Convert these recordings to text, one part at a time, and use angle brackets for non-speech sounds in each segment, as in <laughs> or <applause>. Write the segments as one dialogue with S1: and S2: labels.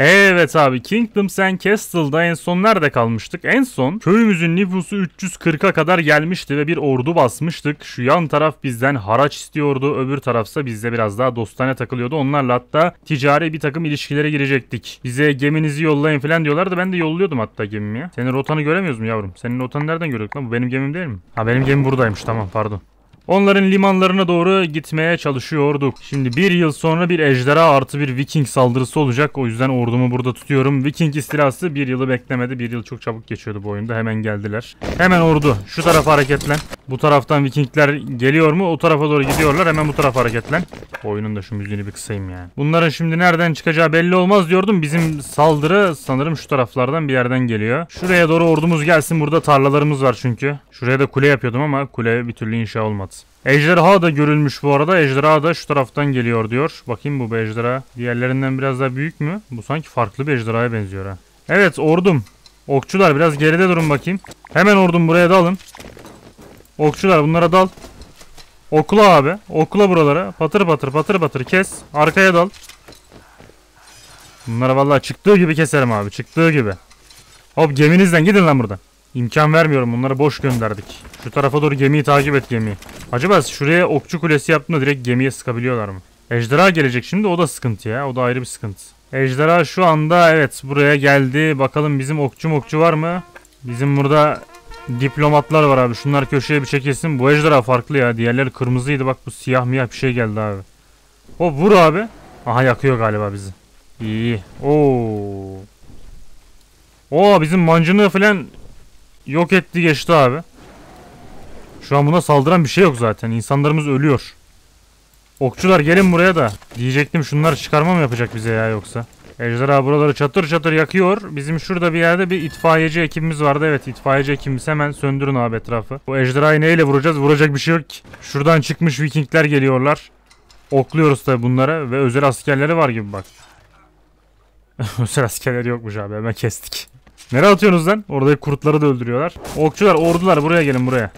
S1: Evet abi Kingdoms and Castle'da en son nerede kalmıştık? En son köyümüzün nüfusu 340'a kadar gelmişti ve bir ordu basmıştık. Şu yan taraf bizden haraç istiyordu. Öbür tarafsa bizde biraz daha dostane takılıyordu. Onlarla hatta ticari bir takım ilişkilere girecektik. Bize geminizi yollayın falan diyorlardı. Ben de yolluyordum hatta gemimi Senin rotanı göremiyoruz mu yavrum? Senin rotanı nereden görüyorduk lan? Bu benim gemim değil mi? Ha benim gemim buradaymış tamam pardon. Onların limanlarına doğru gitmeye çalışıyorduk. Şimdi bir yıl sonra bir ejderha artı bir viking saldırısı olacak. O yüzden ordumu burada tutuyorum. Viking istilası bir yılı beklemedi. Bir yıl çok çabuk geçiyordu bu oyunda. Hemen geldiler. Hemen ordu. Şu tarafa hareketlen. Bu taraftan vikingler geliyor mu? O tarafa doğru gidiyorlar. Hemen bu tarafa hareketlen. Oyunun da şu müziğini bir kısayım yani. Bunların şimdi nereden çıkacağı belli olmaz diyordum. Bizim saldırı sanırım şu taraflardan bir yerden geliyor. Şuraya doğru ordumuz gelsin. Burada tarlalarımız var çünkü. Şuraya da kule yapıyordum ama kule bir türlü inşa olmadı. Ejderha da görülmüş bu arada. Ejderha da şu taraftan geliyor diyor. Bakayım bu bir ejderha. Diğerlerinden biraz daha büyük mü? Bu sanki farklı bir ejderhaya benziyor ha. Evet ordum. Okçular biraz geride durun bakayım. Hemen ordum buraya dalın. Okçular bunlara dal. Okula abi. okula buralara. Patır patır patır patır kes. Arkaya dal. Bunlara vallahi çıktığı gibi keserim abi. Çıktığı gibi. Hop geminizden gidin lan buradan. İmkan vermiyorum. Bunları boş gönderdik. Şu tarafa doğru gemiyi takip et gemiyi. Acaba şuraya okçu kulesi yaptığında direkt gemiye sıkabiliyorlar mı? Ejderha gelecek şimdi. O da sıkıntı ya. O da ayrı bir sıkıntı. Ejderha şu anda evet buraya geldi. Bakalım bizim okçu mokçu var mı? Bizim burada diplomatlar var abi. Şunlar köşeye bir çekilsin. Bu ejderha farklı ya. Diğerleri kırmızıydı. Bak bu siyah miyah bir şey geldi abi. O vur abi. Aha yakıyor galiba bizi. İyi. Oo. Oo bizim mancını falan Yok etti geçti abi. Şu an buna saldıran bir şey yok zaten. İnsanlarımız ölüyor. Okçular gelin buraya da. Diyecektim şunları çıkarma mı yapacak bize ya yoksa. Ejderha buraları çatır çatır yakıyor. Bizim şurada bir yerde bir itfaiyeci ekibimiz vardı. Evet itfaiyeci ekibimiz hemen söndürün abi etrafı. Bu ejderhayı neyle vuracağız? Vuracak bir şey yok ki. Şuradan çıkmış vikingler geliyorlar. Okluyoruz tabi bunlara ve özel askerleri var gibi bak. <laughs> özel askerleri yokmuş abi hemen kestik. Nereye atıyorsunuz lan? Oradaki kurtları da öldürüyorlar. Okçular, ordular buraya gelin buraya.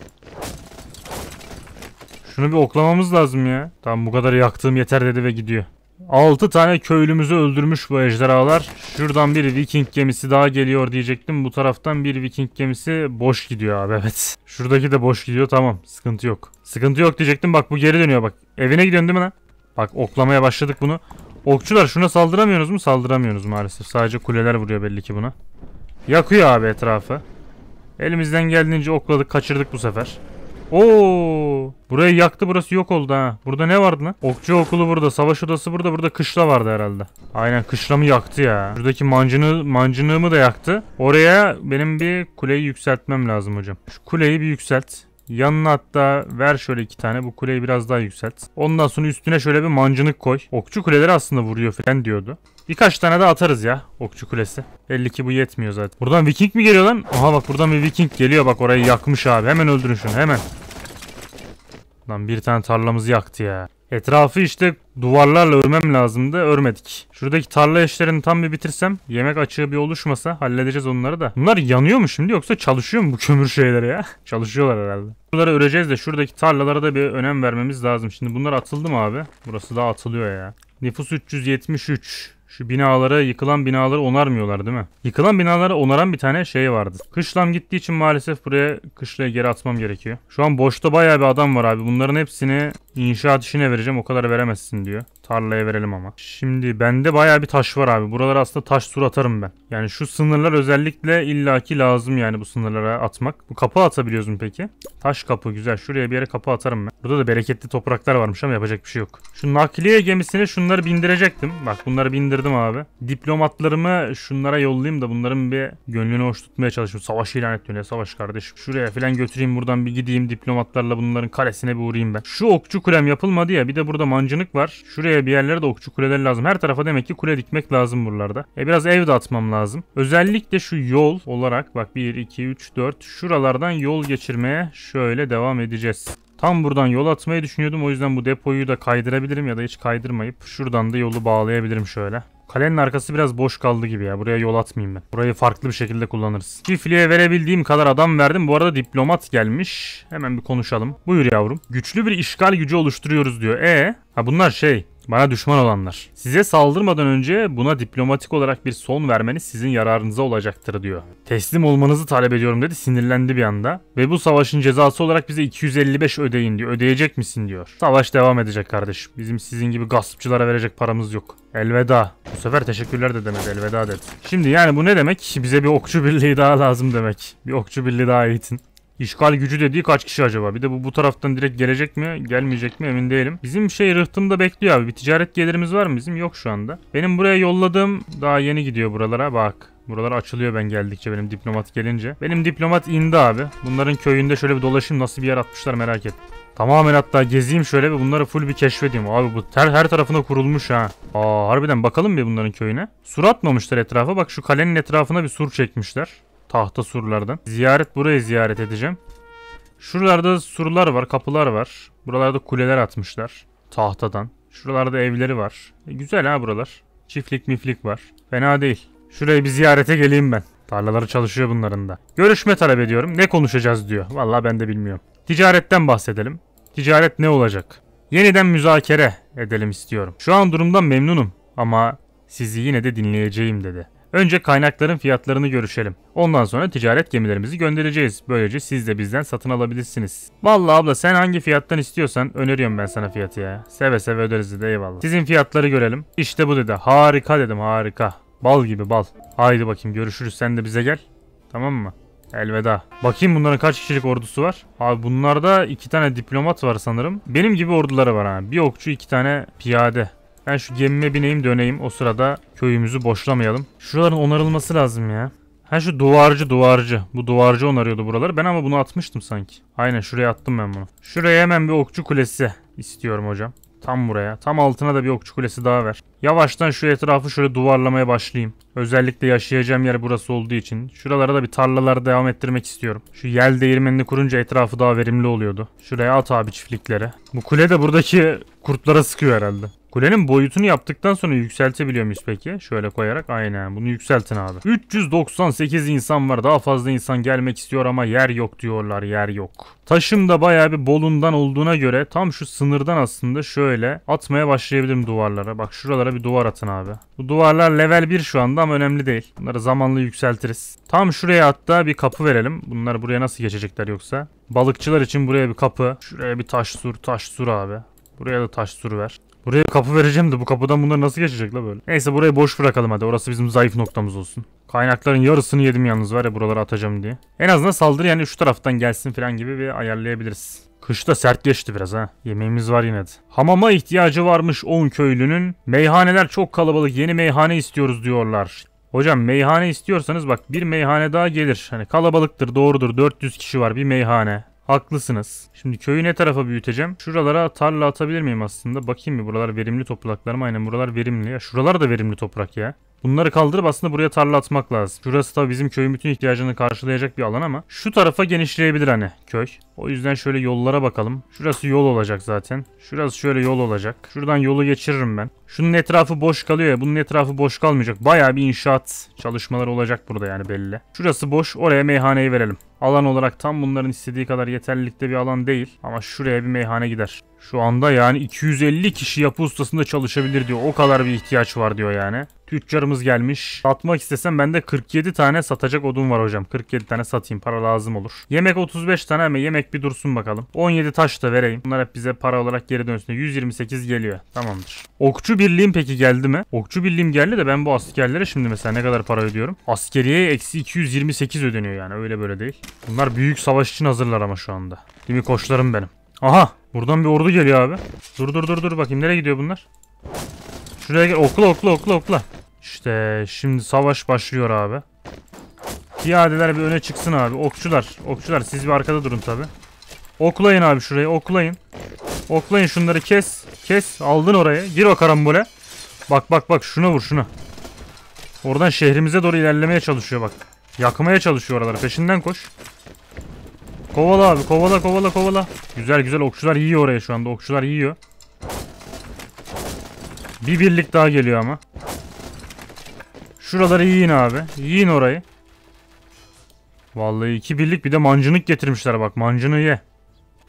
S1: Şunu bir oklamamız lazım ya. Tamam bu kadar yaktığım yeter dedi ve gidiyor. 6 tane köylümüzü öldürmüş bu ejderhalar. Şuradan bir Viking gemisi daha geliyor diyecektim. Bu taraftan bir Viking gemisi boş gidiyor abi evet. Şuradaki de boş gidiyor tamam sıkıntı yok. Sıkıntı yok diyecektim bak bu geri dönüyor bak. Evine gidiyorsun değil mi lan? Bak oklamaya başladık bunu. Okçular şuna saldıramıyorsunuz mu? Saldıramıyorsunuz maalesef. Sadece kuleler vuruyor belli ki buna. Yakıyor abi etrafı. Elimizden geldiğince okladık kaçırdık bu sefer. Oo, burayı yaktı burası yok oldu ha. Burada ne vardı lan? Okçu okulu burada, savaş odası burada, burada kışla vardı herhalde. Aynen kışlamı yaktı ya. Buradaki mancını, mancınığımı da yaktı. Oraya benim bir kuleyi yükseltmem lazım hocam. Şu kuleyi bir yükselt. Yanına hatta ver şöyle iki tane. Bu kuleyi biraz daha yükselt. Ondan sonra üstüne şöyle bir mancınık koy. Okçu kuleleri aslında vuruyor falan diyordu. Birkaç tane de atarız ya. Okçu kulesi. 52 bu yetmiyor zaten. Buradan viking mi geliyor lan? Aha bak buradan bir viking geliyor. Bak orayı yakmış abi. Hemen öldürün şunu hemen. Lan bir tane tarlamızı yaktı ya. Etrafı işte duvarlarla örmem lazımdı. Örmedik. Şuradaki tarla işlerini tam bir bitirsem. Yemek açığı bir oluşmasa halledeceğiz onları da. Bunlar yanıyor mu şimdi yoksa çalışıyor mu bu kömür şeyleri ya? <laughs> Çalışıyorlar herhalde. Buraları öreceğiz de şuradaki tarlalara da bir önem vermemiz lazım. Şimdi bunlar atıldı mı abi? Burası daha atılıyor ya. Nüfus 373. Şu binalara, yıkılan binaları onarmıyorlar değil mi? Yıkılan binaları onaran bir tane şey vardı. Kışlam gittiği için maalesef buraya kışlaya geri atmam gerekiyor. Şu an boşta bayağı bir adam var abi. Bunların hepsini İnşaat işine vereceğim o kadar veremezsin diyor. Tarlaya verelim ama. Şimdi bende baya bir taş var abi. Buralara aslında taş sur atarım ben. Yani şu sınırlar özellikle illaki lazım yani bu sınırlara atmak. Bu kapı atabiliyoruz mu peki? Taş kapı güzel. Şuraya bir yere kapı atarım ben. Burada da bereketli topraklar varmış ama yapacak bir şey yok. Şu nakliye gemisine şunları bindirecektim. Bak bunları bindirdim abi. Diplomatlarımı şunlara yollayayım da bunların bir gönlünü hoş tutmaya çalışayım. Savaş ilan et Ne savaş kardeşim. Şuraya falan götüreyim buradan bir gideyim diplomatlarla bunların kalesine bir uğrayayım ben. Şu okçu okçu kulem yapılmadı ya. Bir de burada mancınık var. Şuraya bir yerlere de okçu kuleleri lazım. Her tarafa demek ki kule dikmek lazım buralarda. E biraz ev de atmam lazım. Özellikle şu yol olarak bak 1, 2, 3, 4 şuralardan yol geçirmeye şöyle devam edeceğiz. Tam buradan yol atmayı düşünüyordum. O yüzden bu depoyu da kaydırabilirim ya da hiç kaydırmayıp şuradan da yolu bağlayabilirim şöyle. Kalenin arkası biraz boş kaldı gibi ya. Buraya yol atmayayım ben. Burayı farklı bir şekilde kullanırız. Kifli'ye verebildiğim kadar adam verdim. Bu arada diplomat gelmiş. Hemen bir konuşalım. Buyur yavrum. Güçlü bir işgal gücü oluşturuyoruz diyor. E Ha bunlar şey bana düşman olanlar. Size saldırmadan önce buna diplomatik olarak bir son vermeniz sizin yararınıza olacaktır diyor. Teslim olmanızı talep ediyorum dedi sinirlendi bir anda. Ve bu savaşın cezası olarak bize 255 ödeyin diyor. Ödeyecek misin diyor. Savaş devam edecek kardeşim. Bizim sizin gibi gaspçılara verecek paramız yok. Elveda. Bu sefer teşekkürler de demedi elveda dedi. Şimdi yani bu ne demek? Bize bir okçu birliği daha lazım demek. Bir okçu birliği daha eğitin. İşgal gücü dediği kaç kişi acaba? Bir de bu bu taraftan direkt gelecek mi? Gelmeyecek mi? Emin değilim. Bizim şey rıhtımda bekliyor abi. Bir ticaret gelirimiz var mı bizim? Yok şu anda. Benim buraya yolladığım daha yeni gidiyor buralara. Bak. Buralar açılıyor ben geldikçe benim diplomat gelince. Benim diplomat indi abi. Bunların köyünde şöyle bir dolaşayım nasıl bir yer atmışlar merak et. Tamamen hatta gezeyim şöyle bir bunları full bir keşfedeyim. Abi bu ter her tarafına kurulmuş ha. Aa harbiden bakalım bir bunların köyüne. Sur atmamışlar etrafa. Bak şu kalenin etrafına bir sur çekmişler. Tahta surlardan. Ziyaret burayı ziyaret edeceğim. Şuralarda surlar var, kapılar var. Buralarda kuleler atmışlar. Tahtadan. Şuralarda evleri var. E, güzel ha buralar. Çiftlik miflik var. Fena değil. Şuraya bir ziyarete geleyim ben. Tarlaları çalışıyor bunların da. Görüşme talep ediyorum. Ne konuşacağız diyor. Vallahi ben de bilmiyorum. Ticaretten bahsedelim. Ticaret ne olacak? Yeniden müzakere edelim istiyorum. Şu an durumdan memnunum ama sizi yine de dinleyeceğim dedi. Önce kaynakların fiyatlarını görüşelim. Ondan sonra ticaret gemilerimizi göndereceğiz. Böylece siz de bizden satın alabilirsiniz. Vallahi abla sen hangi fiyattan istiyorsan öneriyorum ben sana fiyatı ya. Seve seve öderiz de eyvallah. Sizin fiyatları görelim. İşte bu dedi. Harika dedim harika. Bal gibi bal. Haydi bakayım görüşürüz sen de bize gel. Tamam mı? Elveda. Bakayım bunların kaç kişilik ordusu var? Abi bunlarda iki tane diplomat var sanırım. Benim gibi orduları var ha. Bir okçu iki tane piyade. Ben şu gemime bineyim döneyim. O sırada köyümüzü boşlamayalım. Şuraların onarılması lazım ya. Ha şu duvarcı duvarcı. Bu duvarcı onarıyordu buraları. Ben ama bunu atmıştım sanki. Aynen şuraya attım ben bunu. Şuraya hemen bir okçu kulesi istiyorum hocam. Tam buraya. Tam altına da bir okçu kulesi daha ver. Yavaştan şu etrafı şöyle duvarlamaya başlayayım. Özellikle yaşayacağım yer burası olduğu için. Şuralara da bir tarlalar devam ettirmek istiyorum. Şu yel değirmenini kurunca etrafı daha verimli oluyordu. Şuraya at abi çiftliklere. Bu kule de buradaki kurtlara sıkıyor herhalde. Kulenin boyutunu yaptıktan sonra yükseltebiliyor muyuz peki? Şöyle koyarak aynen bunu yükseltin abi. 398 insan var daha fazla insan gelmek istiyor ama yer yok diyorlar yer yok. Taşım da baya bir bolundan olduğuna göre tam şu sınırdan aslında şöyle atmaya başlayabilirim duvarlara. Bak şuralara bir duvar atın abi. Bu duvarlar level 1 şu anda ama önemli değil. Bunları zamanlı yükseltiriz. Tam şuraya hatta bir kapı verelim. Bunlar buraya nasıl geçecekler yoksa? Balıkçılar için buraya bir kapı. Şuraya bir taş sur, taş sur abi. Buraya da taş sur ver. Buraya kapı vereceğim de bu kapıdan bunlar nasıl geçecek la böyle? Neyse burayı boş bırakalım hadi. Orası bizim zayıf noktamız olsun. Kaynakların yarısını yedim yalnız var ya buralara atacağım diye. En azından saldırı yani şu taraftan gelsin falan gibi bir ayarlayabiliriz. Kışta sert geçti biraz ha. Yemeğimiz var yine de. Hamama ihtiyacı varmış 10 köylünün. Meyhaneler çok kalabalık. Yeni meyhane istiyoruz diyorlar. Hocam meyhane istiyorsanız bak bir meyhane daha gelir. Hani kalabalıktır doğrudur 400 kişi var bir meyhane. Haklısınız. Şimdi köyü ne tarafa büyüteceğim? Şuralara tarla atabilir miyim aslında? Bakayım mı buralar verimli topraklar mı? Aynen buralar verimli. Ya şuralar da verimli toprak ya. Bunları kaldırıp aslında buraya tarla atmak lazım. Şurası tabii bizim köyün bütün ihtiyacını karşılayacak bir alan ama şu tarafa genişleyebilir hani köy. O yüzden şöyle yollara bakalım. Şurası yol olacak zaten. Şurası şöyle yol olacak. Şuradan yolu geçiririm ben. Şunun etrafı boş kalıyor ya. Bunun etrafı boş kalmayacak. Baya bir inşaat çalışmaları olacak burada yani belli. Şurası boş. Oraya meyhaneyi verelim. Alan olarak tam bunların istediği kadar yeterlilikte bir alan değil. Ama şuraya bir meyhane gider. Şu anda yani 250 kişi yapı ustasında çalışabilir diyor. O kadar bir ihtiyaç var diyor yani. Tüccarımız gelmiş. Satmak istesem bende 47 tane satacak odun var hocam. 47 tane satayım para lazım olur. Yemek 35 tane ama yemek bir dursun bakalım. 17 taş da vereyim. Bunlar hep bize para olarak geri dönsün. 128 geliyor. Tamamdır. Okçu birliğim peki geldi mi? Okçu birliğim geldi de ben bu askerlere şimdi mesela ne kadar para ödüyorum? Askeriye eksi 228 ödeniyor yani öyle böyle değil. Bunlar büyük savaş için hazırlar ama şu anda. Değil mi koçlarım benim. Aha buradan bir ordu geliyor abi. Dur dur dur dur bakayım nereye gidiyor bunlar? Şuraya gel okla okla okla okla. İşte şimdi savaş başlıyor abi. Piyadeler bir öne çıksın abi. Okçular okçular siz bir arkada durun tabi. Oklayın abi şurayı oklayın. Oklayın şunları kes. Kes aldın oraya. Gir o karambole. Bak bak bak şuna vur şuna. Oradan şehrimize doğru ilerlemeye çalışıyor bak. Yakmaya çalışıyor oraları. Peşinden koş. Kovala abi. Kovala kovala kovala. Güzel güzel. Okçular yiyor oraya şu anda. Okçular yiyor. Bir birlik daha geliyor ama. Şuraları yiyin abi. Yiyin orayı. Vallahi iki birlik bir de mancınık getirmişler bak. Mancını ye.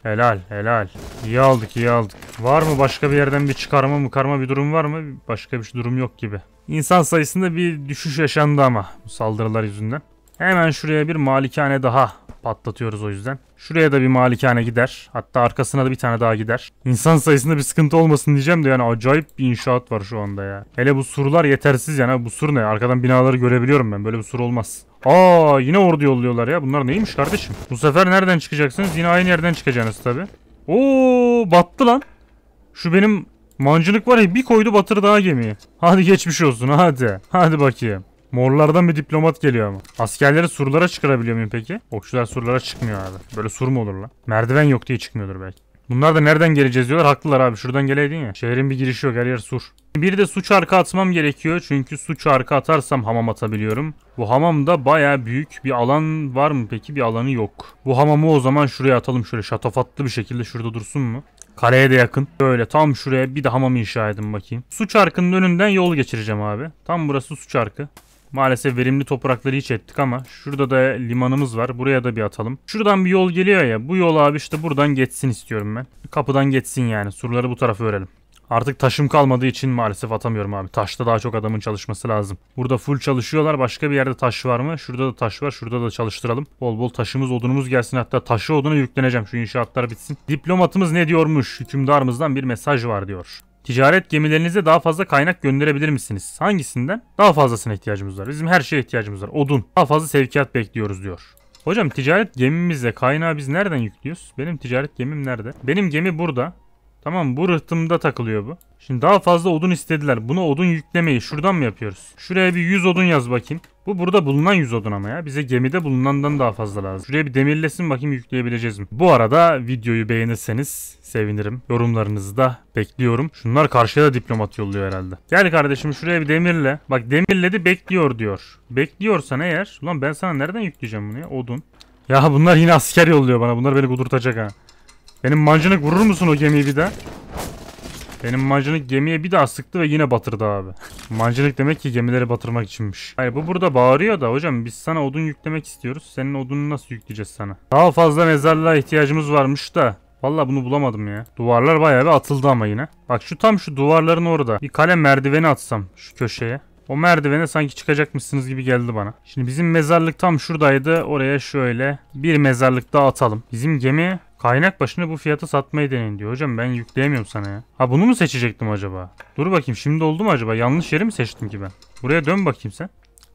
S1: Helal helal. İyi aldık iyi aldık. Var mı başka bir yerden bir çıkarma mı karma bir durum var mı? Başka bir durum yok gibi. İnsan sayısında bir düşüş yaşandı ama saldırılar yüzünden. Hemen şuraya bir malikane daha patlatıyoruz o yüzden. Şuraya da bir malikane gider. Hatta arkasına da bir tane daha gider. İnsan sayısında bir sıkıntı olmasın diyeceğim de yani acayip bir inşaat var şu anda ya. Hele bu surlar yetersiz yani. Bu sur ne? Arkadan binaları görebiliyorum ben. Böyle bir sur olmaz. Aa yine ordu yolluyorlar ya. Bunlar neymiş kardeşim? Bu sefer nereden çıkacaksınız? Yine aynı yerden çıkacaksınız tabi. Oo battı lan. Şu benim mancınık var ya bir koydu batır daha gemiyi. Hadi geçmiş olsun hadi. Hadi bakayım. Morlardan bir diplomat geliyor ama. Askerleri surlara çıkarabiliyor muyum peki? Okçular surlara çıkmıyor abi. Böyle sur mu olur lan? Merdiven yok diye çıkmıyordur belki. Bunlar da nereden geleceğiz diyorlar. Haklılar abi şuradan geleydin ya. Şehrin bir girişi yok her yer sur. Bir de su çarkı atmam gerekiyor. Çünkü su çarkı atarsam hamam atabiliyorum. Bu hamamda baya büyük bir alan var mı peki? Bir alanı yok. Bu hamamı o zaman şuraya atalım. Şöyle şatafatlı bir şekilde şurada dursun mu? Kareye de yakın. Böyle tam şuraya bir de hamam inşa edin bakayım. Su çarkının önünden yol geçireceğim abi. Tam burası su çarkı. Maalesef verimli toprakları hiç ettik ama şurada da limanımız var. Buraya da bir atalım. Şuradan bir yol geliyor ya. Bu yol abi işte buradan geçsin istiyorum ben. Kapıdan geçsin yani. Surları bu tarafa örelim. Artık taşım kalmadığı için maalesef atamıyorum abi. Taşta daha çok adamın çalışması lazım. Burada full çalışıyorlar. Başka bir yerde taş var mı? Şurada da taş var. Şurada da çalıştıralım. Bol bol taşımız, odunumuz gelsin. Hatta taşı oduna yükleneceğim. Şu inşaatlar bitsin. Diplomatımız ne diyormuş? Hükümdarımızdan bir mesaj var diyor. Ticaret gemilerinize daha fazla kaynak gönderebilir misiniz? Hangisinden? Daha fazlasına ihtiyacımız var. Bizim her şeye ihtiyacımız var. Odun. Daha fazla sevkiyat bekliyoruz diyor. Hocam ticaret gemimizle kaynağı biz nereden yüklüyoruz? Benim ticaret gemim nerede? Benim gemi burada. Tamam bu rıhtımda takılıyor bu. Şimdi daha fazla odun istediler. Buna odun yüklemeyi şuradan mı yapıyoruz? Şuraya bir 100 odun yaz bakayım. Bu burada bulunan 100 odun ama ya. Bize gemide bulunandan daha fazla lazım. Şuraya bir demirlesin bakayım yükleyebileceğiz mi? Bu arada videoyu beğenirseniz Sevinirim. Yorumlarınızı da bekliyorum. Şunlar karşıya da diplomat yolluyor herhalde. Gel kardeşim şuraya bir demirle. Bak demirledi bekliyor diyor. Bekliyorsan eğer. Ulan ben sana nereden yükleyeceğim bunu ya? Odun. Ya bunlar yine asker yolluyor bana. Bunlar beni kudurtacak ha. Benim mancınık vurur musun o gemiyi bir daha? Benim mancınık gemiye bir daha sıktı ve yine batırdı abi. mancınık demek ki gemileri batırmak içinmiş. Hayır bu burada bağırıyor da hocam biz sana odun yüklemek istiyoruz. Senin odunu nasıl yükleyeceğiz sana? Daha fazla mezarlığa ihtiyacımız varmış da Vallahi bunu bulamadım ya. Duvarlar bayağı bir atıldı ama yine. Bak şu tam şu duvarların orada. Bir kale merdiveni atsam şu köşeye. O merdivene sanki çıkacakmışsınız gibi geldi bana. Şimdi bizim mezarlık tam şuradaydı. Oraya şöyle bir mezarlık daha atalım. Bizim gemi kaynak başına bu fiyata satmayı deneyin diyor. Hocam ben yükleyemiyorum sana ya. Ha bunu mu seçecektim acaba? Dur bakayım şimdi oldu mu acaba? Yanlış yeri mi seçtim ki ben? Buraya dön bakayım sen.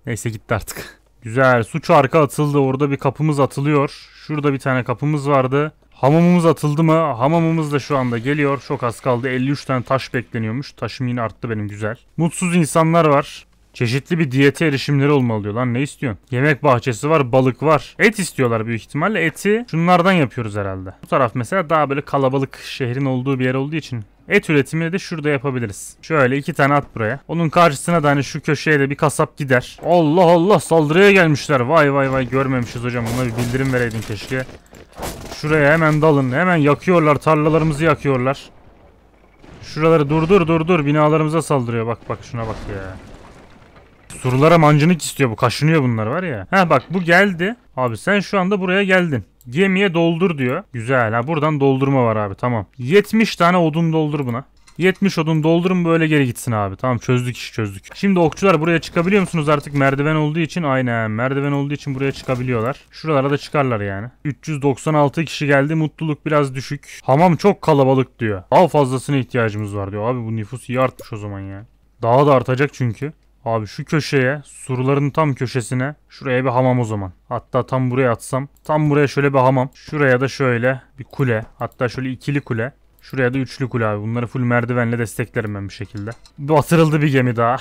S1: Neyse gitti artık. <laughs> Güzel. Su arka atıldı. Orada bir kapımız atılıyor. Şurada bir tane kapımız vardı. Hamamımız atıldı mı? Hamamımız da şu anda geliyor. Çok az kaldı. 53 tane taş bekleniyormuş. Taşım yine arttı benim güzel. Mutsuz insanlar var. Çeşitli bir diyete erişimleri olmalı diyor lan ne istiyorsun? Yemek bahçesi var, balık var. Et istiyorlar büyük ihtimalle. Eti şunlardan yapıyoruz herhalde. Bu taraf mesela daha böyle kalabalık şehrin olduğu bir yer olduğu için Et üretimini de şurada yapabiliriz. Şöyle iki tane at buraya. Onun karşısına da hani şu köşeye de bir kasap gider. Allah Allah saldırıya gelmişler. Vay vay vay görmemişiz hocam. Buna bir bildirim vereydin keşke. Şuraya hemen dalın. Hemen yakıyorlar. Tarlalarımızı yakıyorlar. Şuraları durdur durdur. Binalarımıza saldırıyor. Bak bak şuna bak ya. Surlara mancınık istiyor bu. Kaşınıyor bunlar var ya. Ha bak bu geldi. Abi sen şu anda buraya geldin. Gemiye doldur diyor. Güzel ha buradan doldurma var abi tamam. 70 tane odun doldur buna. 70 odun doldurun böyle geri gitsin abi. Tamam çözdük işi çözdük. Şimdi okçular buraya çıkabiliyor musunuz artık merdiven olduğu için? Aynen merdiven olduğu için buraya çıkabiliyorlar. Şuralara da çıkarlar yani. 396 kişi geldi mutluluk biraz düşük. Hamam çok kalabalık diyor. Daha fazlasına ihtiyacımız var diyor. Abi bu nüfus iyi artmış o zaman ya. Daha da artacak çünkü. Abi şu köşeye, surların tam köşesine şuraya bir hamam o zaman. Hatta tam buraya atsam. Tam buraya şöyle bir hamam. Şuraya da şöyle bir kule. Hatta şöyle ikili kule. Şuraya da üçlü kule abi. Bunları full merdivenle desteklerim ben bir şekilde. Batırıldı bir gemi daha.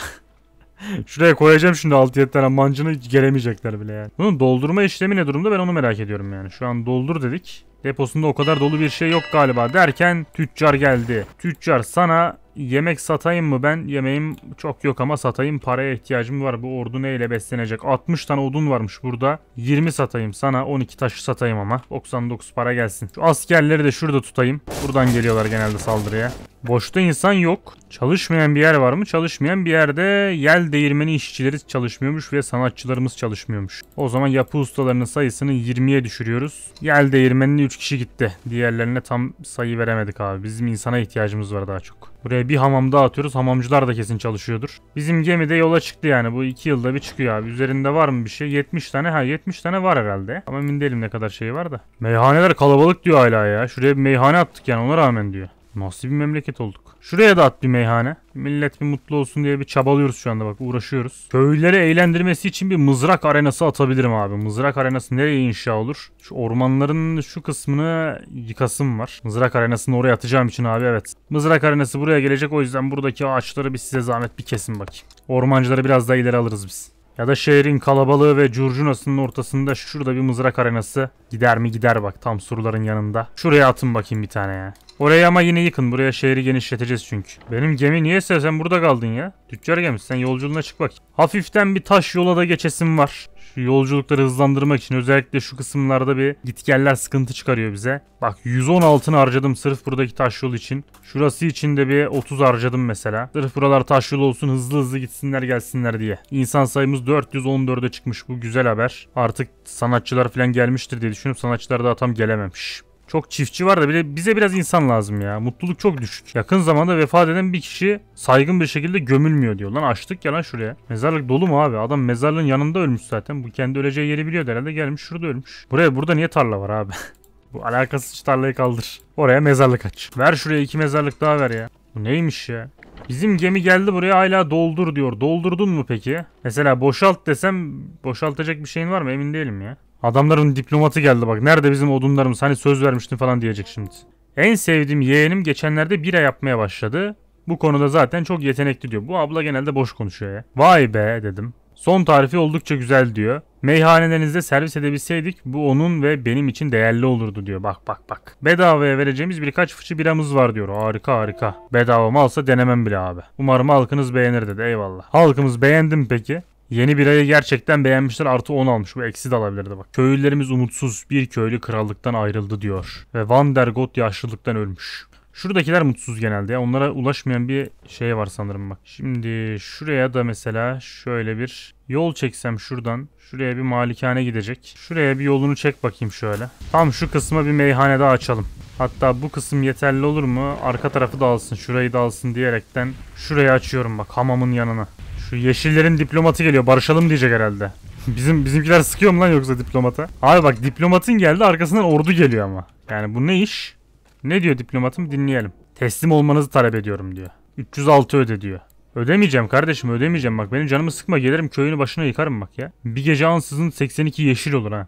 S1: <laughs> Şuraya koyacağım şimdi 6-7 tane mancını hiç gelemeyecekler bile yani. Bunun doldurma işlemi ne durumda ben onu merak ediyorum yani. Şu an doldur dedik. Deposunda o kadar dolu bir şey yok galiba derken tüccar geldi. Tüccar sana Yemek satayım mı ben? Yemeğim çok yok ama satayım. Paraya ihtiyacım var. Bu ordu neyle beslenecek? 60 tane odun varmış burada. 20 satayım sana. 12 taşı satayım ama. 99 para gelsin. Şu askerleri de şurada tutayım. Buradan geliyorlar genelde saldırıya. Boşta insan yok. Çalışmayan bir yer var mı? Çalışmayan bir yerde yel değirmeni işçileri çalışmıyormuş ve sanatçılarımız çalışmıyormuş. O zaman yapı ustalarının sayısını 20'ye düşürüyoruz. Yel değirmenine 3 kişi gitti. Diğerlerine tam sayı veremedik abi. Bizim insana ihtiyacımız var daha çok. Buraya bir hamam daha atıyoruz. Hamamcılar da kesin çalışıyordur. Bizim gemi de yola çıktı yani. Bu iki yılda bir çıkıyor abi. Üzerinde var mı bir şey? 70 tane. Ha 70 tane var herhalde. Ama emin değilim ne kadar şey var da. Meyhaneler kalabalık diyor hala ya. Şuraya bir meyhane attık yani ona rağmen diyor. Nasıl bir memleket olduk. Şuraya da at bir meyhane. Millet bir mutlu olsun diye bir çabalıyoruz şu anda bak uğraşıyoruz. Köylüleri eğlendirmesi için bir mızrak arenası atabilirim abi. Mızrak arenası nereye inşa olur? Şu ormanların şu kısmını yıkasım var. Mızrak arenasını oraya atacağım için abi evet. Mızrak arenası buraya gelecek o yüzden buradaki ağaçları bir size zahmet bir kesin bakayım. Ormancıları biraz daha ileri alırız biz. Ya da şehrin kalabalığı ve curcunasının ortasında şurada bir mızrak arenası. Gider mi gider bak tam surların yanında. Şuraya atın bakayım bir tane ya. Orayı ama yine yıkın. Buraya şehri genişleteceğiz çünkü. Benim gemi niye sen burada kaldın ya? Tüccar gemisi sen yolculuğuna çık bak. Hafiften bir taş yola da geçesim var. Yolculukları hızlandırmak için özellikle şu kısımlarda bir gitgeller sıkıntı çıkarıyor bize. Bak 110 altın harcadım sırf buradaki taş yol için. Şurası için de bir 30 harcadım mesela. Sırf buralar taş yol olsun hızlı hızlı gitsinler gelsinler diye. İnsan sayımız 414'e çıkmış bu güzel haber. Artık sanatçılar falan gelmiştir diye düşünüp sanatçılar daha tam gelememiş. Çok çiftçi var da bile bize biraz insan lazım ya. Mutluluk çok düşük. Yakın zamanda vefat eden bir kişi saygın bir şekilde gömülmüyor diyor. Lan açtık ya lan şuraya. Mezarlık dolu mu abi? Adam mezarlığın yanında ölmüş zaten. Bu kendi öleceği yeri biliyor herhalde. Gelmiş şurada ölmüş. Buraya burada niye tarla var abi? <laughs> Bu alakasız tarlayı kaldır. Oraya mezarlık aç. Ver şuraya iki mezarlık daha ver ya. Bu neymiş ya? Bizim gemi geldi buraya hala doldur diyor. Doldurdun mu peki? Mesela boşalt desem boşaltacak bir şeyin var mı? Emin değilim ya. Adamların diplomatı geldi bak. Nerede bizim odunlarımız? Hani söz vermiştin falan diyecek şimdi. En sevdiğim yeğenim geçenlerde bira yapmaya başladı. Bu konuda zaten çok yetenekli diyor. Bu abla genelde boş konuşuyor ya. Vay be dedim. Son tarifi oldukça güzel diyor. Meyhanelerinizde servis edebilseydik bu onun ve benim için değerli olurdu diyor. Bak bak bak. Bedavaya vereceğimiz birkaç fıçı biramız var diyor. Harika harika. Bedava mı alsa denemem bile abi. Umarım halkınız beğenir dedi. Eyvallah. Halkımız beğendim peki. Yeni birayı gerçekten beğenmişler artı 10 almış. Bu eksi de alabilirdi bak. Köylülerimiz umutsuz bir köylü krallıktan ayrıldı diyor. Ve Van der Gogh yaşlılıktan ölmüş. Şuradakiler mutsuz genelde ya. Onlara ulaşmayan bir şey var sanırım bak. Şimdi şuraya da mesela şöyle bir yol çeksem şuradan. Şuraya bir malikane gidecek. Şuraya bir yolunu çek bakayım şöyle. Tam şu kısma bir meyhane daha açalım. Hatta bu kısım yeterli olur mu? Arka tarafı da alsın, şurayı da alsın diyerekten şuraya açıyorum bak hamamın yanına. Şu yeşillerin diplomatı geliyor. Barışalım diyecek herhalde. <laughs> Bizim bizimkiler sıkıyor mu lan yoksa diplomata? Abi bak diplomatın geldi arkasından ordu geliyor ama. Yani bu ne iş? Ne diyor diplomatım dinleyelim. Teslim olmanızı talep ediyorum diyor. 306 öde diyor. Ödemeyeceğim kardeşim ödemeyeceğim bak benim canımı sıkma gelirim köyünü başına yıkarım bak ya. Bir gece ansızın 82 yeşil olur ha.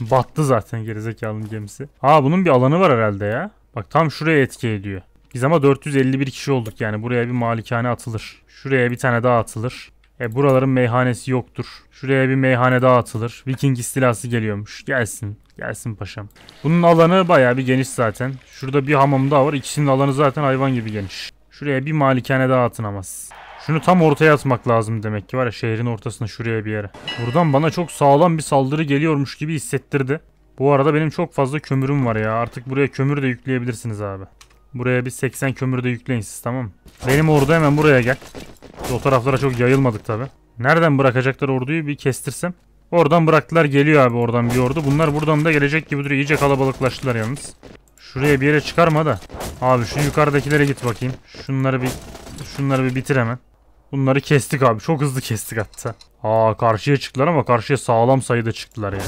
S1: Battı zaten gerizekalının gemisi. Ha bunun bir alanı var herhalde ya. Bak tam şuraya etki ediyor. Biz ama 451 kişi olduk yani. Buraya bir malikane atılır. Şuraya bir tane daha atılır. E buraların meyhanesi yoktur. Şuraya bir meyhane daha atılır. Viking istilası geliyormuş. Gelsin. Gelsin paşam. Bunun alanı bayağı bir geniş zaten. Şurada bir hamam daha var. İkisinin alanı zaten hayvan gibi geniş. Şuraya bir malikane daha atın amaz. Şunu tam ortaya atmak lazım demek ki var ya şehrin ortasına şuraya bir yere. Buradan bana çok sağlam bir saldırı geliyormuş gibi hissettirdi. Bu arada benim çok fazla kömürüm var ya. Artık buraya kömür de yükleyebilirsiniz abi. Buraya bir 80 kömürü de yükleyin tamam Benim ordu hemen buraya gel. O taraflara çok yayılmadık tabi. Nereden bırakacaklar orduyu bir kestirsem. Oradan bıraktılar geliyor abi oradan bir ordu. Bunlar buradan da gelecek gibi duruyor. İyice kalabalıklaştılar yalnız. Şuraya bir yere çıkarma da. Abi şu yukarıdakilere git bakayım. Şunları bir şunları bir bitir hemen. Bunları kestik abi. Çok hızlı kestik hatta. Aa karşıya çıktılar ama karşıya sağlam sayıda çıktılar yani.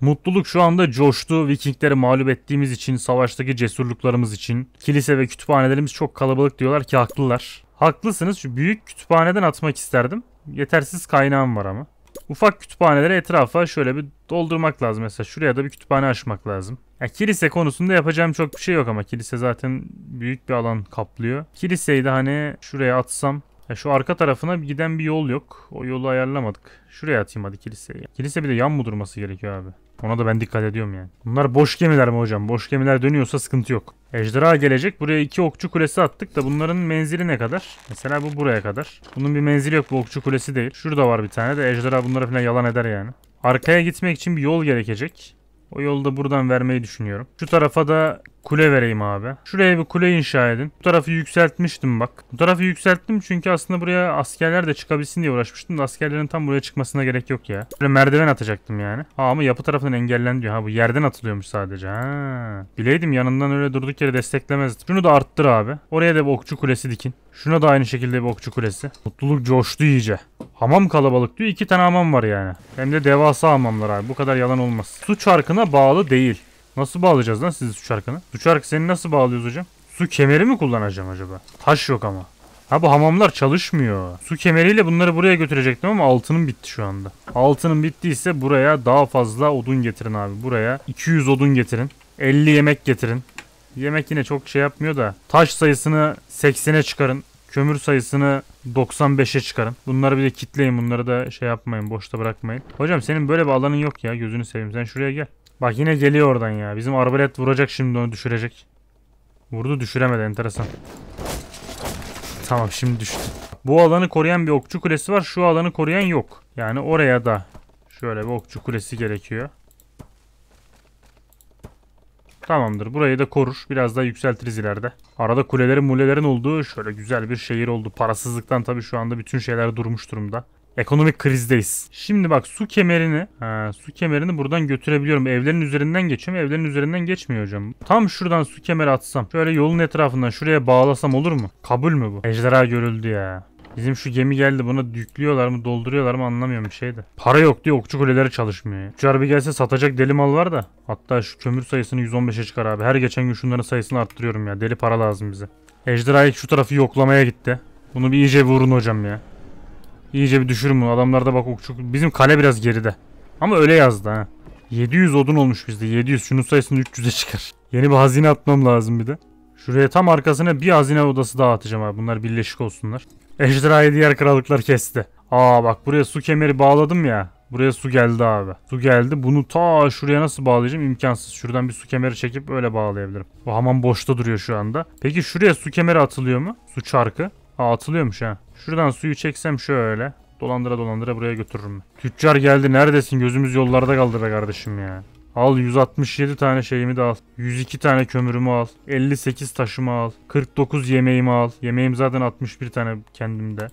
S1: Mutluluk şu anda coştu. Vikingleri mağlup ettiğimiz için, savaştaki cesurluklarımız için. Kilise ve kütüphanelerimiz çok kalabalık diyorlar ki haklılar. Haklısınız. Şu büyük kütüphaneden atmak isterdim. Yetersiz kaynağım var ama. Ufak kütüphaneleri etrafa şöyle bir doldurmak lazım. Mesela şuraya da bir kütüphane açmak lazım. Ya kilise konusunda yapacağım çok bir şey yok ama kilise zaten büyük bir alan kaplıyor. Kiliseyi de hani şuraya atsam ya şu arka tarafına giden bir yol yok. O yolu ayarlamadık. Şuraya atayım hadi kiliseyi. Kilise bir de yan mı durması gerekiyor abi? Ona da ben dikkat ediyorum yani. Bunlar boş gemiler mi hocam? Boş gemiler dönüyorsa sıkıntı yok. Ejderha gelecek. Buraya iki okçu kulesi attık da bunların menzili ne kadar? Mesela bu buraya kadar. Bunun bir menzili yok. Bu okçu kulesi değil. Şurada var bir tane de ejderha bunlara falan yalan eder yani. Arkaya gitmek için bir yol gerekecek. O yolda buradan vermeyi düşünüyorum. Şu tarafa da Kule vereyim abi. Şuraya bir kule inşa edin. Bu tarafı yükseltmiştim bak. Bu tarafı yükselttim çünkü aslında buraya askerler de çıkabilsin diye uğraşmıştım. askerlerin tam buraya çıkmasına gerek yok ya. Böyle merdiven atacaktım yani. Ha ama yapı tarafından engellendi diyor. Ha bu yerden atılıyormuş sadece. Ha. Bileydim yanından öyle durduk yere desteklemezdi. Şunu da arttır abi. Oraya da bir okçu kulesi dikin. Şuna da aynı şekilde bir okçu kulesi. Mutluluk coştu iyice. Hamam kalabalık diyor. İki tane hamam var yani. Hem de devasa hamamlar abi. Bu kadar yalan olmaz. Su çarkına bağlı değil. Nasıl bağlayacağız lan sizi su çarkını? Su çarkı seni nasıl bağlıyoruz hocam? Su kemeri mi kullanacağım acaba? Taş yok ama. Ha bu hamamlar çalışmıyor. Su kemeriyle bunları buraya götürecektim ama altının bitti şu anda. Altının bittiyse buraya daha fazla odun getirin abi. Buraya 200 odun getirin. 50 yemek getirin. Yemek yine çok şey yapmıyor da. Taş sayısını 80'e çıkarın. Kömür sayısını 95'e çıkarın. Bunları bir de kitleyin. Bunları da şey yapmayın. Boşta bırakmayın. Hocam senin böyle bir alanın yok ya. Gözünü seveyim. Sen şuraya gel. Bak yine geliyor oradan ya. Bizim arbalet vuracak şimdi onu düşürecek. Vurdu düşüremedi enteresan. Tamam şimdi düştü. Bu alanı koruyan bir okçu kulesi var. Şu alanı koruyan yok. Yani oraya da şöyle bir okçu kulesi gerekiyor. Tamamdır. Burayı da korur. Biraz daha yükseltiriz ileride. Arada kulelerin mulelerin olduğu şöyle güzel bir şehir oldu. Parasızlıktan tabii şu anda bütün şeyler durmuş durumda. Ekonomik krizdeyiz. Şimdi bak su kemerini ha, su kemerini buradan götürebiliyorum. Evlerin üzerinden geçiyor mu? Evlerin üzerinden geçmiyor hocam. Tam şuradan su kemeri atsam. Şöyle yolun etrafından şuraya bağlasam olur mu? Kabul mü bu? Ejderha görüldü ya. Bizim şu gemi geldi buna yüklüyorlar mı dolduruyorlar mı anlamıyorum bir şey de. Para yok diyor, okçu kuleleri çalışmıyor. Ya. Uçar bir gelse satacak deli mal var da. Hatta şu kömür sayısını 115'e çıkar abi. Her geçen gün şunların sayısını arttırıyorum ya. Deli para lazım bize. Ejderha şu tarafı yoklamaya gitti. Bunu bir iyice vurun hocam ya. İyice bir düşürüm bunu. Adamlarda bak okçuk. Bizim kale biraz geride. Ama öyle yazdı ha. 700 odun olmuş bizde. 700. Şunun sayısını 300'e çıkar. Yeni bir hazine atmam lazım bir de. Şuraya tam arkasına bir hazine odası daha atacağım abi. Bunlar birleşik olsunlar. Ejderhayı diğer krallıklar kesti. Aa bak buraya su kemeri bağladım ya. Buraya su geldi abi. Su geldi. Bunu ta şuraya nasıl bağlayacağım? İmkansız. Şuradan bir su kemeri çekip öyle bağlayabilirim. Bu hamam boşta duruyor şu anda. Peki şuraya su kemeri atılıyor mu? Su çarkı. Aa, atılıyormuş ha. Şuradan suyu çeksem şöyle. Dolandıra dolandıra buraya götürürüm. Tüccar geldi neredesin? Gözümüz yollarda kaldı be kardeşim ya. Al 167 tane şeyimi de al. 102 tane kömürümü al. 58 taşımı al. 49 yemeğimi al. Yemeğim zaten 61 tane kendimde.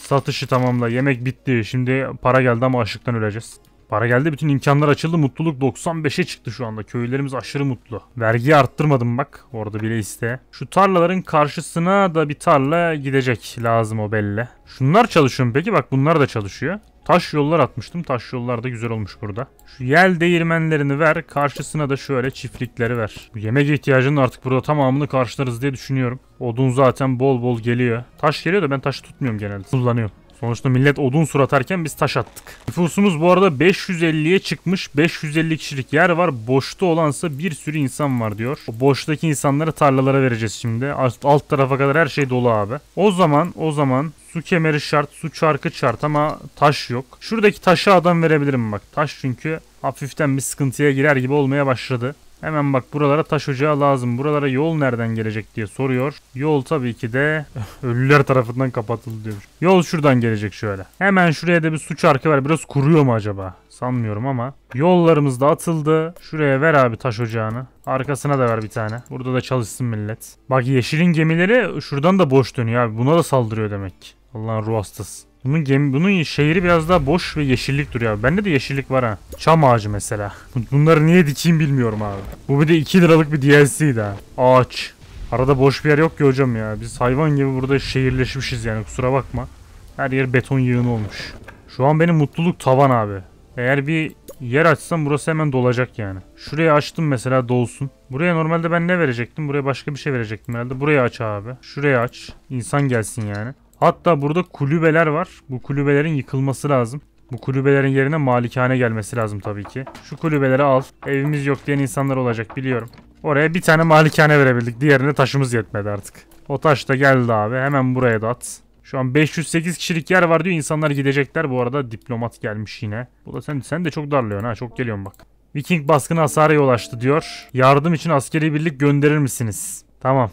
S1: Satışı tamamla. Yemek bitti. Şimdi para geldi ama açlıktan öleceğiz. Para geldi bütün imkanlar açıldı. Mutluluk 95'e çıktı şu anda. Köylerimiz aşırı mutlu. Vergiyi arttırmadım bak. Orada bile iste. Şu tarlaların karşısına da bir tarla gidecek. Lazım o belli. Şunlar çalışıyor peki? Bak bunlar da çalışıyor. Taş yollar atmıştım. Taş yollar da güzel olmuş burada. Şu yel değirmenlerini ver. Karşısına da şöyle çiftlikleri ver. Yemek ihtiyacının artık burada tamamını karşılarız diye düşünüyorum. Odun zaten bol bol geliyor. Taş geliyor da ben taş tutmuyorum genelde. Kullanıyorum. Sonuçta millet odun sur atarken biz taş attık. Nüfusumuz bu arada 550'ye çıkmış. 550 kişilik yer var. Boşta olansa bir sürü insan var diyor. O boştaki insanları tarlalara vereceğiz şimdi. Alt, alt tarafa kadar her şey dolu abi. O zaman o zaman su kemeri şart, su çarkı şart ama taş yok. Şuradaki taşa adam verebilirim bak. Taş çünkü hafiften bir sıkıntıya girer gibi olmaya başladı. Hemen bak buralara taş ocağı lazım. Buralara yol nereden gelecek diye soruyor. Yol tabii ki de <laughs> ölüler tarafından kapatıldı diyor. Yol şuradan gelecek şöyle. Hemen şuraya da bir su çarkı var. Biraz kuruyor mu acaba? Sanmıyorum ama. Yollarımız da atıldı. Şuraya ver abi taş ocağını. Arkasına da ver bir tane. Burada da çalışsın millet. Bak yeşilin gemileri şuradan da boş dönüyor abi. Buna da saldırıyor demek ki. Allah'ın ruh hastası. Bunun gemi, bunun şehri biraz daha boş ve yeşillik duruyor abi. Bende de yeşillik var ha. Çam ağacı mesela. Bunları niye dikeyim bilmiyorum abi. Bu bir de 2 liralık bir DLC'ydi ha. Ağaç. Arada boş bir yer yok ki hocam ya. Biz hayvan gibi burada şehirleşmişiz yani kusura bakma. Her yer beton yığını olmuş. Şu an benim mutluluk tavan abi. Eğer bir yer açsam burası hemen dolacak yani. Şurayı açtım mesela dolsun. Buraya normalde ben ne verecektim? Buraya başka bir şey verecektim herhalde. Buraya aç abi. Şurayı aç. İnsan gelsin yani. Hatta burada kulübeler var. Bu kulübelerin yıkılması lazım. Bu kulübelerin yerine malikane gelmesi lazım tabii ki. Şu kulübeleri al. Evimiz yok diyen insanlar olacak biliyorum. Oraya bir tane malikane verebildik. Diğerine taşımız yetmedi artık. O taş da geldi abi. Hemen buraya da at. Şu an 508 kişilik yer var diyor. İnsanlar gidecekler. Bu arada diplomat gelmiş yine. Bu da sen, sen de çok darlıyorsun ha. Çok geliyorsun bak. Viking baskını hasara yol açtı diyor. Yardım için askeri birlik gönderir misiniz? Tamam.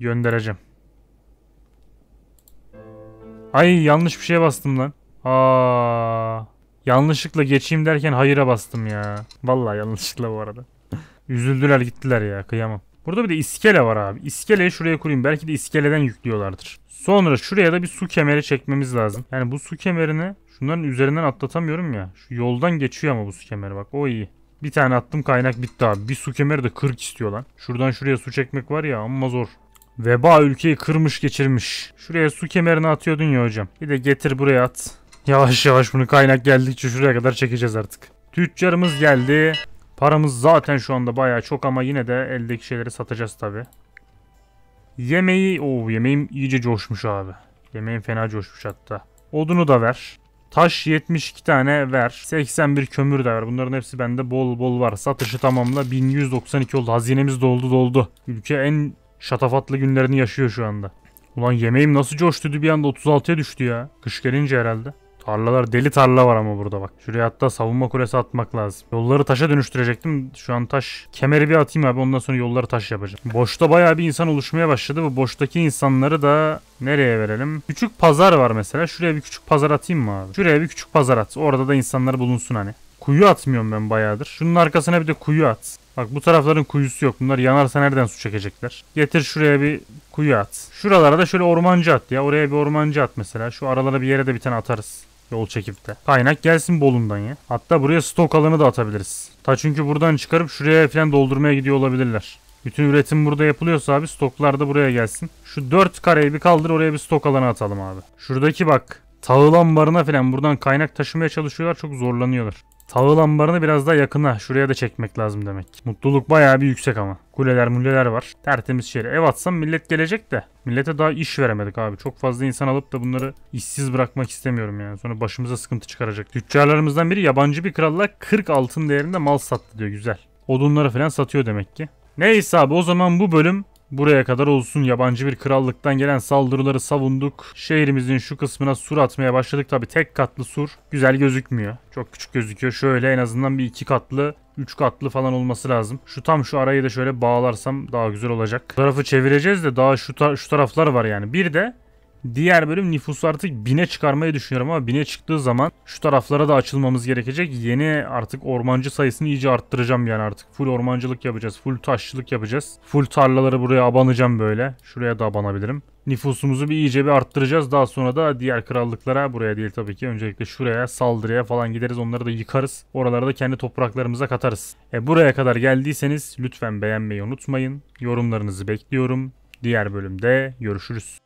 S1: Göndereceğim. Ay yanlış bir şeye bastım lan. Aa, yanlışlıkla geçeyim derken hayıra bastım ya. Vallahi yanlışlıkla bu arada. Üzüldüler gittiler ya kıyamam. Burada bir de iskele var abi. İskeleyi şuraya kurayım. Belki de iskeleden yüklüyorlardır. Sonra şuraya da bir su kemeri çekmemiz lazım. Yani bu su kemerini şunların üzerinden atlatamıyorum ya. Şu yoldan geçiyor ama bu su kemeri bak. O iyi. Bir tane attım kaynak bitti abi. Bir su kemeri de 40 istiyor lan. Şuradan şuraya su çekmek var ya ama zor. Veba ülkeyi kırmış geçirmiş. Şuraya su kemerini atıyordun ya hocam. Bir de getir buraya at. Yavaş yavaş bunu kaynak geldikçe şuraya kadar çekeceğiz artık. Tüccarımız geldi. Paramız zaten şu anda bayağı çok ama yine de eldeki şeyleri satacağız tabi. Yemeği... Oo yemeğim iyice coşmuş abi. Yemeğim fena coşmuş hatta. Odunu da ver. Taş 72 tane ver. 81 kömür de ver. Bunların hepsi bende bol bol var. Satışı tamamla. 1192 oldu. Hazinemiz doldu doldu. Ülke en şatafatlı günlerini yaşıyor şu anda. Ulan yemeğim nasıl coştu bir anda 36'ya düştü ya. Kış gelince herhalde. Tarlalar deli tarla var ama burada bak. Şuraya hatta savunma kulesi atmak lazım. Yolları taşa dönüştürecektim. Şu an taş. Kemeri bir atayım abi ondan sonra yolları taş yapacağım. Boşta bayağı bir insan oluşmaya başladı. Bu boştaki insanları da nereye verelim? Küçük pazar var mesela. Şuraya bir küçük pazar atayım mı abi? Şuraya bir küçük pazar at. Orada da insanlar bulunsun hani. Kuyu atmıyorum ben bayağıdır. Şunun arkasına bir de kuyu at. Bak bu tarafların kuyusu yok. Bunlar yanarsa nereden su çekecekler? Getir şuraya bir kuyu at. Şuralara da şöyle ormancı at ya. Oraya bir ormancı at mesela. Şu aralara bir yere de bir tane atarız. Yol çekip de. Kaynak gelsin Bolu'ndan ya. Hatta buraya stok alanı da atabiliriz. Ta çünkü buradan çıkarıp şuraya falan doldurmaya gidiyor olabilirler. Bütün üretim burada yapılıyorsa abi stoklar da buraya gelsin. Şu dört kareyi bir kaldır oraya bir stok alanı atalım abi. Şuradaki bak tahıl barına falan buradan kaynak taşımaya çalışıyorlar çok zorlanıyorlar. Tahıl lambarını biraz daha yakına. Şuraya da çekmek lazım demek. Mutluluk bayağı bir yüksek ama. Kuleler muleler var. Tertemiz şehir. Ev atsam millet gelecek de. Millete daha iş veremedik abi. Çok fazla insan alıp da bunları işsiz bırakmak istemiyorum yani. Sonra başımıza sıkıntı çıkaracak. Tüccarlarımızdan biri yabancı bir kralla 40 altın değerinde mal sattı diyor. Güzel. Odunları falan satıyor demek ki. Neyse abi o zaman bu bölüm Buraya kadar olsun yabancı bir krallıktan gelen saldırıları savunduk. Şehrimizin şu kısmına sur atmaya başladık. Tabi tek katlı sur güzel gözükmüyor. Çok küçük gözüküyor. Şöyle en azından bir iki katlı üç katlı falan olması lazım. Şu tam şu arayı da şöyle bağlarsam daha güzel olacak. Bu tarafı çevireceğiz de daha şu, ta şu taraflar var yani. Bir de Diğer bölüm nüfusu artık bine çıkarmayı düşünüyorum ama bine çıktığı zaman şu taraflara da açılmamız gerekecek. Yeni artık ormancı sayısını iyice arttıracağım yani artık. Full ormancılık yapacağız. Full taşçılık yapacağız. Full tarlaları buraya abanacağım böyle. Şuraya da abanabilirim. Nüfusumuzu bir iyice bir arttıracağız. Daha sonra da diğer krallıklara buraya değil tabii ki. Öncelikle şuraya saldırıya falan gideriz. Onları da yıkarız. oralara da kendi topraklarımıza katarız. E buraya kadar geldiyseniz lütfen beğenmeyi unutmayın. Yorumlarınızı bekliyorum. Diğer bölümde görüşürüz.